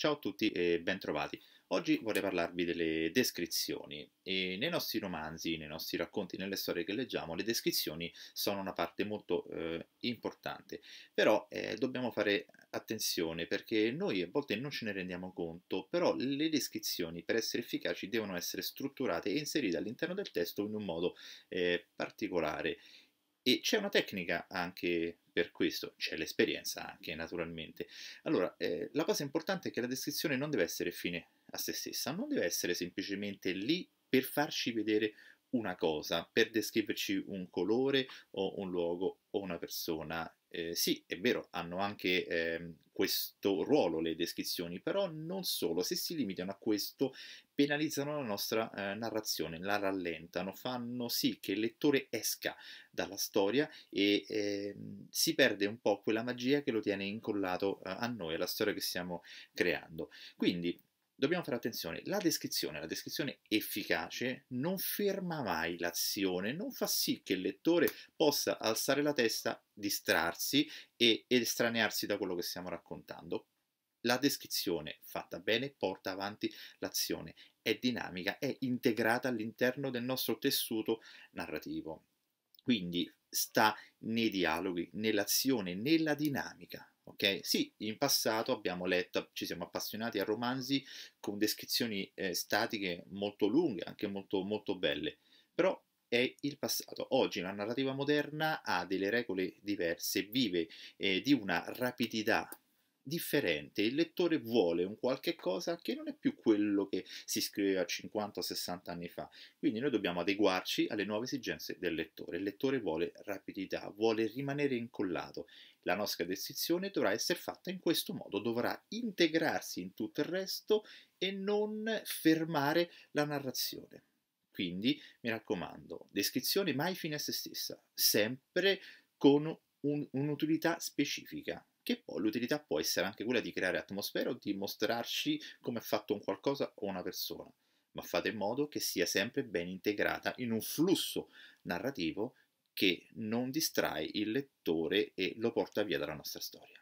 Ciao a tutti e bentrovati. Oggi vorrei parlarvi delle descrizioni e nei nostri romanzi, nei nostri racconti, nelle storie che leggiamo, le descrizioni sono una parte molto eh, importante, però eh, dobbiamo fare attenzione perché noi a volte non ce ne rendiamo conto, però le descrizioni per essere efficaci devono essere strutturate e inserite all'interno del testo in un modo eh, particolare e c'è una tecnica anche per questo, c'è l'esperienza anche naturalmente. Allora, eh, la cosa importante è che la descrizione non deve essere fine a se stessa, non deve essere semplicemente lì per farci vedere una cosa, per descriverci un colore o un luogo o una persona eh, sì, è vero, hanno anche eh, questo ruolo le descrizioni, però non solo, se si limitano a questo penalizzano la nostra eh, narrazione, la rallentano, fanno sì che il lettore esca dalla storia e eh, si perde un po' quella magia che lo tiene incollato eh, a noi, alla storia che stiamo creando. Quindi dobbiamo fare attenzione, la descrizione, la descrizione efficace non ferma mai l'azione, non fa sì che il lettore possa alzare la testa, distrarsi e estranearsi da quello che stiamo raccontando. La descrizione fatta bene porta avanti l'azione, è dinamica, è integrata all'interno del nostro tessuto narrativo. Quindi sta nei dialoghi, nell'azione, nella dinamica. Okay? Sì, in passato abbiamo letto, ci siamo appassionati a romanzi con descrizioni eh, statiche molto lunghe, anche molto, molto belle, però è il passato. Oggi la narrativa moderna ha delle regole diverse, vive eh, di una rapidità differente, il lettore vuole un qualche cosa che non è più quello che si scriveva 50 o 60 anni fa, quindi noi dobbiamo adeguarci alle nuove esigenze del lettore, il lettore vuole rapidità, vuole rimanere incollato, la nostra descrizione dovrà essere fatta in questo modo, dovrà integrarsi in tutto il resto e non fermare la narrazione. Quindi mi raccomando, descrizione mai fine a se stessa, sempre con un, un'utilità specifica, che poi l'utilità può essere anche quella di creare atmosfera o di mostrarci come è fatto un qualcosa o una persona, ma fate in modo che sia sempre ben integrata in un flusso narrativo che non distrae il lettore e lo porta via dalla nostra storia.